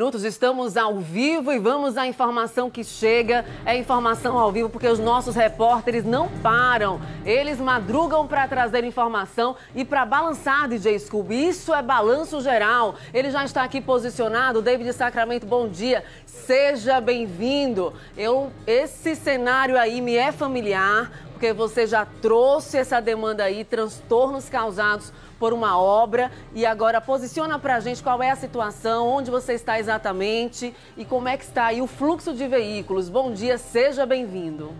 Minutos, estamos ao vivo e vamos à informação que chega. É informação ao vivo porque os nossos repórteres não param. Eles madrugam para trazer informação e para balançar DJ Scooby. Isso é balanço geral. Ele já está aqui posicionado. David Sacramento, bom dia. Seja bem-vindo. Eu esse cenário aí me é familiar porque você já trouxe essa demanda aí, transtornos causados por uma obra e agora posiciona para a gente qual é a situação, onde você está exatamente e como é que está aí o fluxo de veículos. Bom dia, seja bem-vindo.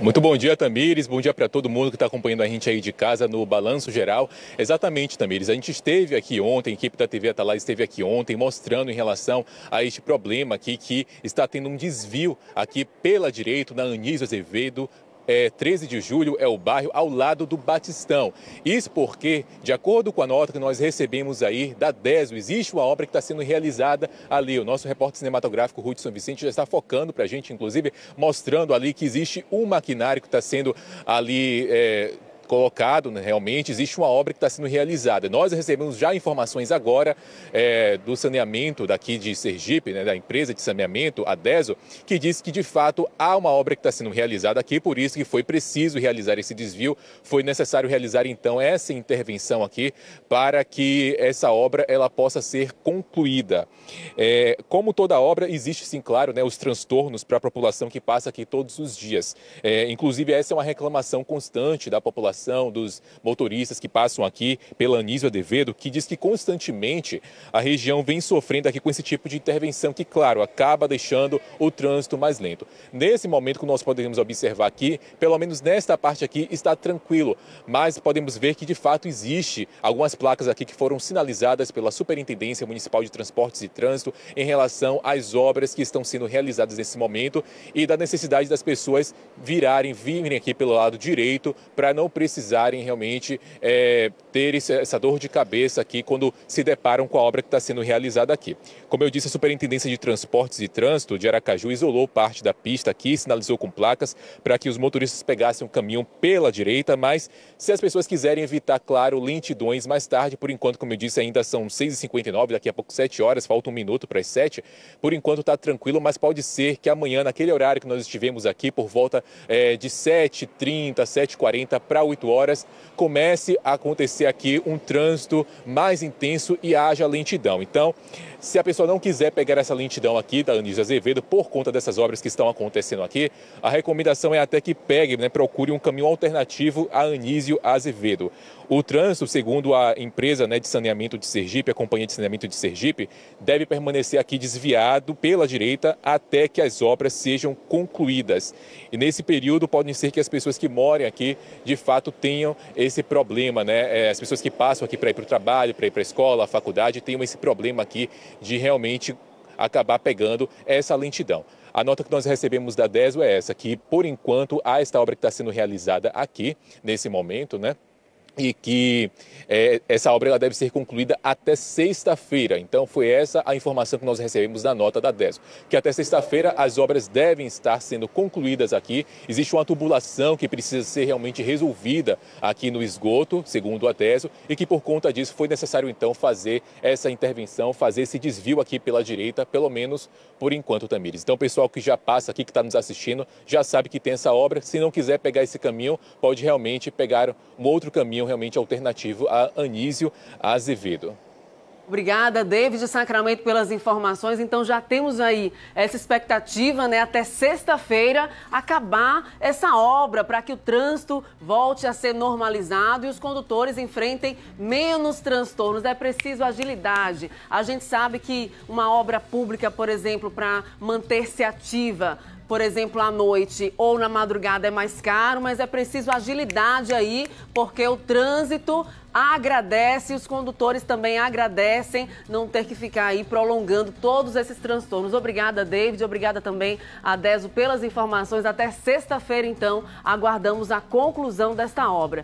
Muito bom dia, Tamires. Bom dia para todo mundo que está acompanhando a gente aí de casa no Balanço Geral. Exatamente, Tamires. A gente esteve aqui ontem, a equipe da TV Atalais esteve aqui ontem mostrando em relação a este problema aqui que está tendo um desvio aqui pela direita, na Anísio Azevedo, é, 13 de julho é o bairro ao lado do Batistão. Isso porque, de acordo com a nota que nós recebemos aí da DESO, existe uma obra que está sendo realizada ali. O nosso repórter cinematográfico Hudson Vicente já está focando para a gente, inclusive, mostrando ali que existe um maquinário que está sendo ali. É, colocado, né, realmente existe uma obra que está sendo realizada. Nós recebemos já informações agora é, do saneamento daqui de Sergipe, né, da empresa de saneamento, a DESO, que diz que de fato há uma obra que está sendo realizada aqui, por isso que foi preciso realizar esse desvio, foi necessário realizar então essa intervenção aqui para que essa obra ela possa ser concluída. É, como toda obra, existe sim, claro, né, os transtornos para a população que passa aqui todos os dias. É, inclusive essa é uma reclamação constante da população dos Motoristas que passam aqui pela Anísio Adevedo, que diz que constantemente a região vem sofrendo aqui com esse tipo de intervenção que, claro, acaba deixando o trânsito mais lento. Nesse momento que nós podemos observar aqui, pelo menos nesta parte aqui, está tranquilo, mas podemos ver que de fato existe algumas placas aqui que foram sinalizadas pela Superintendência Municipal de Transportes e Trânsito em relação às obras que estão sendo realizadas nesse momento e da necessidade das pessoas virarem, virem aqui pelo lado direito para não precisar precisarem realmente é, ter essa dor de cabeça aqui quando se deparam com a obra que está sendo realizada aqui. Como eu disse, a Superintendência de Transportes e Trânsito de Aracaju isolou parte da pista aqui, sinalizou com placas para que os motoristas pegassem o caminho pela direita, mas se as pessoas quiserem evitar, claro, lentidões mais tarde, por enquanto, como eu disse, ainda são 6h59, daqui a pouco 7 horas, falta um minuto para as 7. Por enquanto está tranquilo, mas pode ser que amanhã, naquele horário que nós estivemos aqui, por volta é, de 7h30, 7h40 para o 8 horas, comece a acontecer aqui um trânsito mais intenso e haja lentidão. Então, se a pessoa não quiser pegar essa lentidão aqui da tá, Anísio Azevedo por conta dessas obras que estão acontecendo aqui, a recomendação é até que pegue, né, procure um caminho alternativo a Anísio Azevedo. O trânsito, segundo a empresa né, de saneamento de Sergipe, a Companhia de Saneamento de Sergipe, deve permanecer aqui desviado pela direita até que as obras sejam concluídas. E nesse período, podem ser que as pessoas que morem aqui, de fato, fato tenham esse problema, né? É, as pessoas que passam aqui para ir para o trabalho, para ir para a escola, a faculdade, tenham esse problema aqui de realmente acabar pegando essa lentidão. A nota que nós recebemos da DESO é essa, que por enquanto há esta obra que está sendo realizada aqui, nesse momento, né? e que é, essa obra ela deve ser concluída até sexta-feira. Então, foi essa a informação que nós recebemos da nota da DESO, que até sexta-feira as obras devem estar sendo concluídas aqui. Existe uma tubulação que precisa ser realmente resolvida aqui no esgoto, segundo a DESO, e que por conta disso foi necessário então fazer essa intervenção, fazer esse desvio aqui pela direita, pelo menos por enquanto, Tamires. Então, o pessoal que já passa aqui, que está nos assistindo, já sabe que tem essa obra. Se não quiser pegar esse caminho, pode realmente pegar um outro caminho realmente alternativo a Anísio Azevedo. Obrigada, David Sacramento, pelas informações. Então já temos aí essa expectativa, né, até sexta-feira acabar essa obra para que o trânsito volte a ser normalizado e os condutores enfrentem menos transtornos. É preciso agilidade. A gente sabe que uma obra pública, por exemplo, para manter-se ativa, por exemplo, à noite ou na madrugada é mais caro, mas é preciso agilidade aí, porque o trânsito agradece, os condutores também agradecem não ter que ficar aí prolongando todos esses transtornos. Obrigada, David. Obrigada também a Deso pelas informações. Até sexta-feira, então, aguardamos a conclusão desta obra.